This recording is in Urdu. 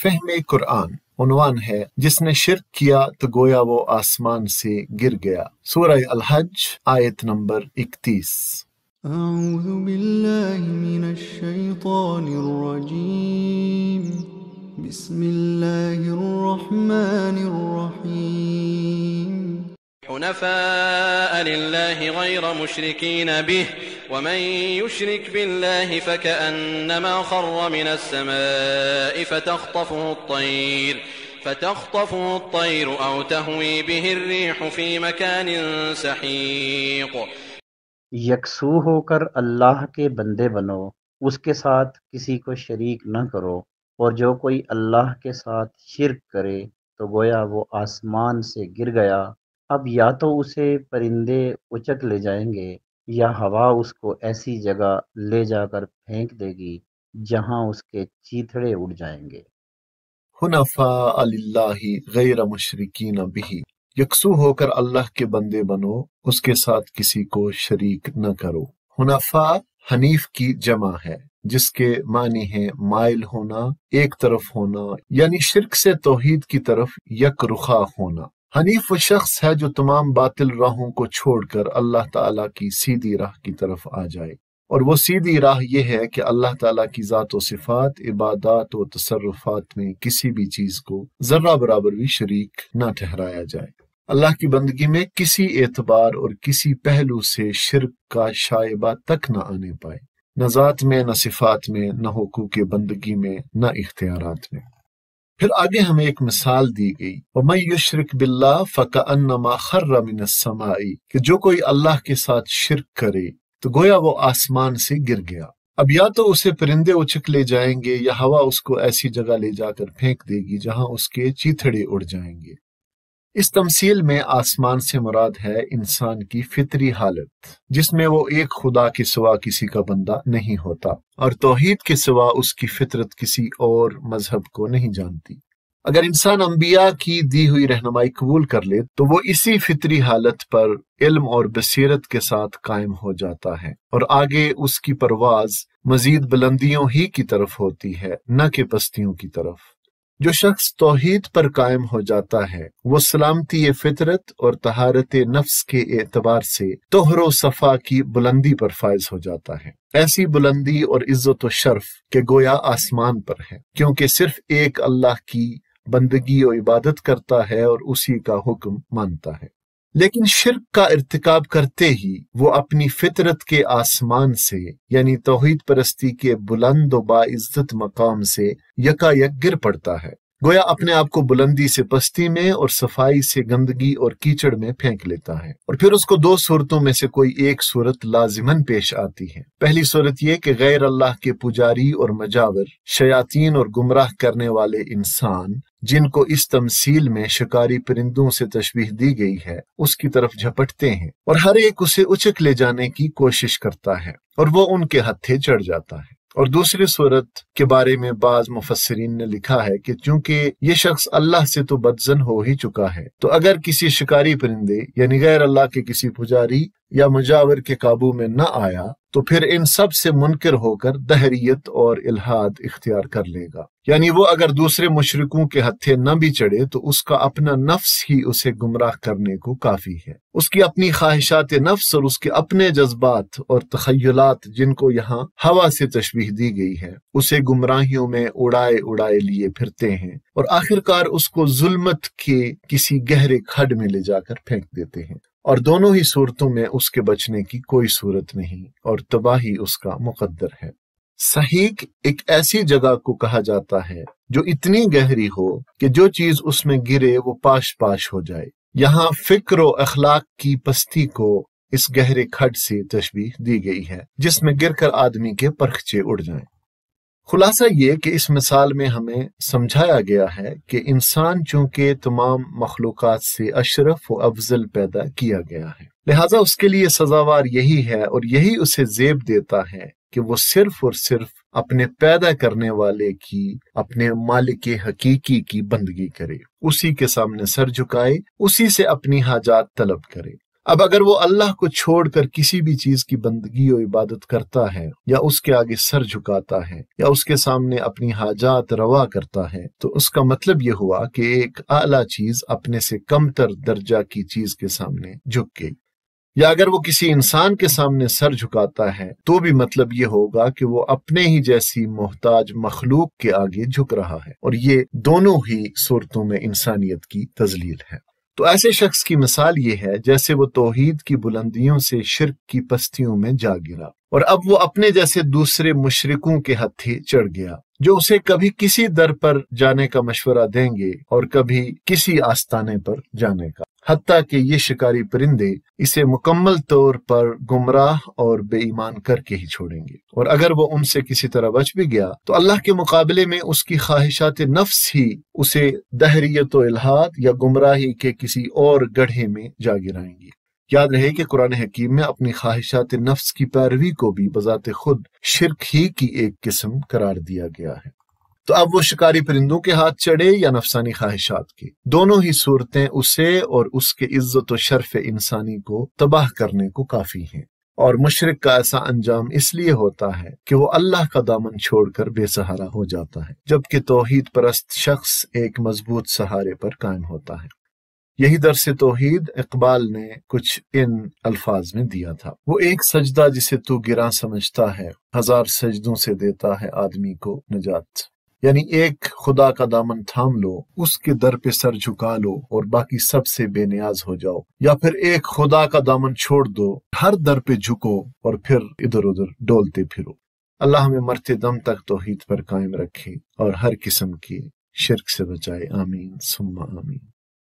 فہم قرآن عنوان ہے جس نے شرک کیا تو گویا وہ آسمان سے گر گیا سورہ الحج آیت نمبر اکتیس اعوذ باللہ من الشیطان الرجیم بسم اللہ الرحمن الرحیم حنفاء للہ غیر مشرکین به ومن يشرك بالله فكأنما خر من السماء فتخطفه الطير فتخطفه الطير أو تهوي به الريح في مكان سحيق یکسو ہو کر اللہ کے بندے بنو اس کے ساتھ کسی کو شریک نہ کرو اور جو کوئی اللہ کے ساتھ شرک کرے تو گویا وہ آسمان سے گر گیا اب یا تو اسے پرندے اچک لے جائیں گے یا ہوا اس کو ایسی جگہ لے جا کر پھینک دے گی جہاں اس کے چیتھڑے اڑ جائیں گے حنفاء غیر مشرقین بھی یکسو ہو کر اللہ کے بندے بنو اس کے ساتھ کسی کو شریک نہ کرو حنفاء حنیف کی جمع ہے جس کے معنی ہے مائل ہونا ایک طرف ہونا یعنی شرک سے توحید کی طرف یک رخا ہونا حنیف شخص ہے جو تمام باطل راہوں کو چھوڑ کر اللہ تعالیٰ کی سیدھی راہ کی طرف آ جائے اور وہ سیدھی راہ یہ ہے کہ اللہ تعالیٰ کی ذات و صفات عبادات و تصرفات میں کسی بھی چیز کو ذرہ برابر بھی شریک نہ ٹھہرایا جائے اللہ کی بندگی میں کسی اعتبار اور کسی پہلو سے شرک کا شائبہ تک نہ آنے پائے نہ ذات میں نہ صفات میں نہ حقوق بندگی میں نہ اختیارات میں پھر آگے ہمیں ایک مثال دی گئی شرک بلّہ فق انما خر رسما کہ جو کوئی اللہ کے ساتھ شرک کرے تو گویا وہ آسمان سے گر گیا اب یا تو اسے پرندے اچک لے جائیں گے یا ہوا اس کو ایسی جگہ لے جا کر پھینک دے گی جہاں اس کے چیتھڑے اڑ جائیں گے اس تمثیل میں آسمان سے مراد ہے انسان کی فطری حالت جس میں وہ ایک خدا کے سوا کسی کا بندہ نہیں ہوتا اور توحید کے سوا اس کی فطرت کسی اور مذہب کو نہیں جانتی اگر انسان انبیاء کی دی ہوئی رہنمائی قبول کر لے تو وہ اسی فطری حالت پر علم اور بصیرت کے ساتھ قائم ہو جاتا ہے اور آگے اس کی پرواز مزید بلندیوں ہی کی طرف ہوتی ہے نہ کہ پستیوں کی طرف جو شخص توحید پر قائم ہو جاتا ہے وہ سلامتی فطرت اور تہارت نفس کے اعتبار سے توہر و صفا کی بلندی پر فائز ہو جاتا ہے ایسی بلندی اور عزت و شرف کہ گویا آسمان پر ہے کیونکہ صرف ایک اللہ کی بندگی و عبادت کرتا ہے اور اسی کا حکم مانتا ہے لیکن شرک کا ارتکاب کرتے ہی وہ اپنی فطرت کے آسمان سے یعنی توحید پرستی کے بلند و با عزت مقام سے یکا یک گر پڑتا ہے گویا اپنے آپ کو بلندی سے پستی میں اور صفائی سے گندگی اور کیچڑ میں پھینک لیتا ہے اور پھر اس کو دو صورتوں میں سے کوئی ایک صورت لازمن پیش آتی ہے پہلی صورت یہ کہ غیر اللہ کے پجاری اور مجاور شیاطین اور گمراہ کرنے والے انسان جن کو اس تمثیل میں شکاری پرندوں سے تشبیح دی گئی ہے اس کی طرف جھپٹتے ہیں اور ہر ایک اسے اچک لے جانے کی کوشش کرتا ہے اور وہ ان کے ہتھے چڑھ جاتا ہے اور دوسری صورت کے بارے میں بعض مفسرین نے لکھا ہے کہ چونکہ یہ شخص اللہ سے تو بدزن ہو ہی چکا ہے تو اگر کسی شکاری پرندے یعنی غیر اللہ کے کسی پجاری یا مجاور کے قابو میں نہ آیا تو پھر ان سب سے منکر ہو کر دہریت اور الحاد اختیار کر لے گا یعنی وہ اگر دوسرے مشرکوں کے ہتھے نہ بھی چڑھے تو اس کا اپنا نفس ہی اسے گمراہ کرنے کو کافی ہے اس کی اپنی خواہشات نفس اور اس کے اپنے جذبات اور تخیلات جن کو یہاں ہوا سے تشبیح دی گئی ہے اسے گمراہیوں میں اڑائے اڑائے لیے پھرتے ہیں اور آخرکار اس کو ظلمت کے کسی گہرے کھڈ میں لے جا کر پھینک دیتے ہیں اور دونوں ہی صورتوں میں اس کے بچنے کی کوئی صورت نہیں اور تباہی اس کا مقدر ہے صحیح ایک ایسی جگہ کو کہا جاتا ہے جو اتنی گہری ہو کہ جو چیز اس میں گرے وہ پاش پاش ہو جائے یہاں فکر و اخلاق کی پستی کو اس گہرے کھڈ سے تشبیح دی گئی ہے جس میں گر کر آدمی کے پرخچے اڑ جائیں خلاصہ یہ کہ اس مثال میں ہمیں سمجھایا گیا ہے کہ انسان چونکہ تمام مخلوقات سے اشرف و افضل پیدا کیا گیا ہے لہٰذا اس کے لیے سزاوار یہی ہے اور یہی اسے زیب دیتا ہے کہ وہ صرف اور صرف اپنے پیدا کرنے والے کی اپنے مالک حقیقی کی بندگی کرے اسی کے سامنے سر جھکائے اسی سے اپنی حاجات طلب کرے اب اگر وہ اللہ کو چھوڑ کر کسی بھی چیز کی بندگی و عبادت کرتا ہے یا اس کے آگے سر جھکاتا ہے یا اس کے سامنے اپنی حاجات روا کرتا ہے تو اس کا مطلب یہ ہوا کہ ایک اعلیٰ چیز اپنے سے کم تر درجہ کی چیز کے سامنے جھک گئی یا اگر وہ کسی انسان کے سامنے سر جھکاتا ہے تو بھی مطلب یہ ہوگا کہ وہ اپنے ہی جیسی محتاج مخلوق کے آگے جھک رہا ہے اور یہ دونوں ہی صورتوں میں انسانیت کی تزلیل ہے تو ایسے شخص کی مثال یہ ہے جیسے وہ توحید کی بلندیوں سے شرک کی پستیوں میں جا گرا اور اب وہ اپنے جیسے دوسرے مشرکوں کے ہتھی چڑھ گیا جو اسے کبھی کسی در پر جانے کا مشورہ دیں گے اور کبھی کسی آستانے پر جانے کا حتیٰ کہ یہ شکاری پرندے اسے مکمل طور پر گمراہ اور بے ایمان کر کے ہی چھوڑیں گے اور اگر وہ ان سے کسی طرح بچ بھی گیا تو اللہ کے مقابلے میں اس کی خواہشات نفس ہی اسے دہریت و الحاد یا گمراہی کے کسی اور گڑھے میں جا گرائیں گی یاد رہے کہ قرآن حکیم میں اپنی خواہشات نفس کی پیروی کو بھی بذات خود شرک ہی کی ایک قسم قرار دیا گیا ہے تو اب وہ شکاری پرندوں کے ہاتھ چڑھے یا نفسانی خواہشات کی دونوں ہی صورتیں اسے اور اس کے عزت و شرف انسانی کو تباہ کرنے کو کافی ہیں اور مشرق کا ایسا انجام اس لیے ہوتا ہے کہ وہ اللہ کا دامن چھوڑ کر بے سہارا ہو جاتا ہے جبکہ توحید پرست شخص ایک مضبوط سہارے پر قائم ہوتا ہے یہی درس توحید اقبال نے کچھ ان الفاظ میں دیا تھا وہ ایک سجدہ جسے تو گراں سمجھتا ہے ہزار سجدوں سے دیتا ہے آدمی کو نجات یعنی ایک خدا کا دامن تھام لو اس کے در پہ سر جھکا لو اور باقی سب سے بے نیاز ہو جاؤ یا پھر ایک خدا کا دامن چھوڑ دو ہر در پہ جھکو اور پھر ادھر ادھر ڈولتے پھرو اللہ ہمیں مرتے دم تک توحید پر قائم رکھے اور ہر قسم کی شرک سے بچائے آمین سما آمین